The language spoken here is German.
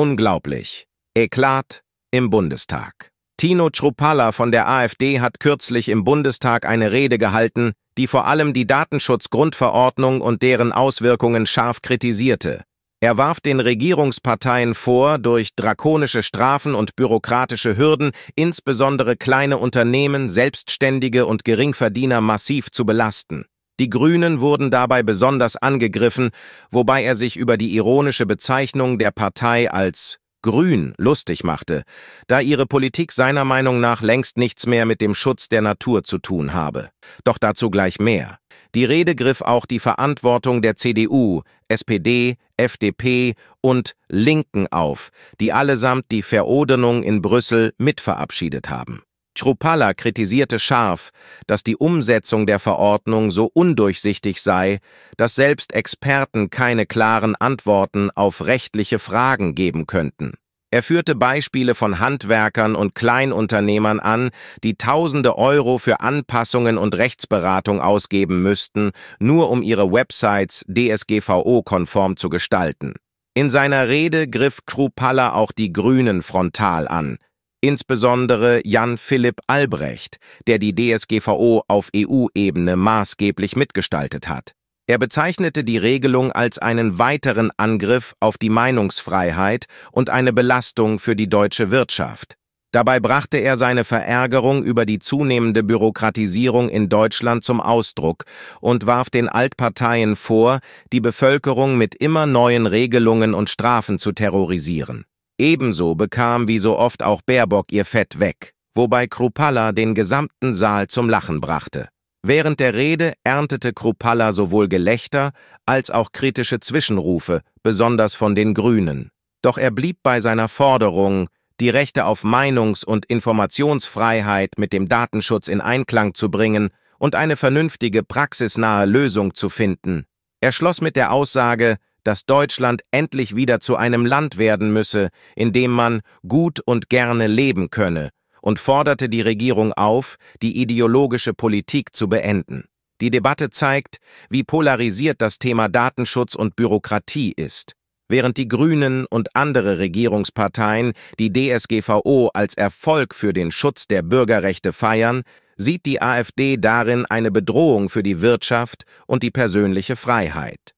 Unglaublich. Eklat im Bundestag. Tino Trupalla von der AfD hat kürzlich im Bundestag eine Rede gehalten, die vor allem die Datenschutzgrundverordnung und deren Auswirkungen scharf kritisierte. Er warf den Regierungsparteien vor, durch drakonische Strafen und bürokratische Hürden insbesondere kleine Unternehmen, Selbstständige und Geringverdiener massiv zu belasten. Die Grünen wurden dabei besonders angegriffen, wobei er sich über die ironische Bezeichnung der Partei als Grün lustig machte, da ihre Politik seiner Meinung nach längst nichts mehr mit dem Schutz der Natur zu tun habe. Doch dazu gleich mehr. Die Rede griff auch die Verantwortung der CDU, SPD, FDP und Linken auf, die allesamt die Verodenung in Brüssel mitverabschiedet haben. Chrupalla kritisierte scharf, dass die Umsetzung der Verordnung so undurchsichtig sei, dass selbst Experten keine klaren Antworten auf rechtliche Fragen geben könnten. Er führte Beispiele von Handwerkern und Kleinunternehmern an, die Tausende Euro für Anpassungen und Rechtsberatung ausgeben müssten, nur um ihre Websites DSGVO-konform zu gestalten. In seiner Rede griff Krupalla auch die Grünen frontal an insbesondere Jan Philipp Albrecht, der die DSGVO auf EU-Ebene maßgeblich mitgestaltet hat. Er bezeichnete die Regelung als einen weiteren Angriff auf die Meinungsfreiheit und eine Belastung für die deutsche Wirtschaft. Dabei brachte er seine Verärgerung über die zunehmende Bürokratisierung in Deutschland zum Ausdruck und warf den Altparteien vor, die Bevölkerung mit immer neuen Regelungen und Strafen zu terrorisieren. Ebenso bekam wie so oft auch Baerbock ihr Fett weg, wobei Krupalla den gesamten Saal zum Lachen brachte. Während der Rede erntete Krupalla sowohl Gelächter als auch kritische Zwischenrufe, besonders von den Grünen. Doch er blieb bei seiner Forderung, die Rechte auf Meinungs- und Informationsfreiheit mit dem Datenschutz in Einklang zu bringen und eine vernünftige, praxisnahe Lösung zu finden. Er schloss mit der Aussage, dass Deutschland endlich wieder zu einem Land werden müsse, in dem man gut und gerne leben könne, und forderte die Regierung auf, die ideologische Politik zu beenden. Die Debatte zeigt, wie polarisiert das Thema Datenschutz und Bürokratie ist. Während die Grünen und andere Regierungsparteien die DSGVO als Erfolg für den Schutz der Bürgerrechte feiern, sieht die AfD darin eine Bedrohung für die Wirtschaft und die persönliche Freiheit.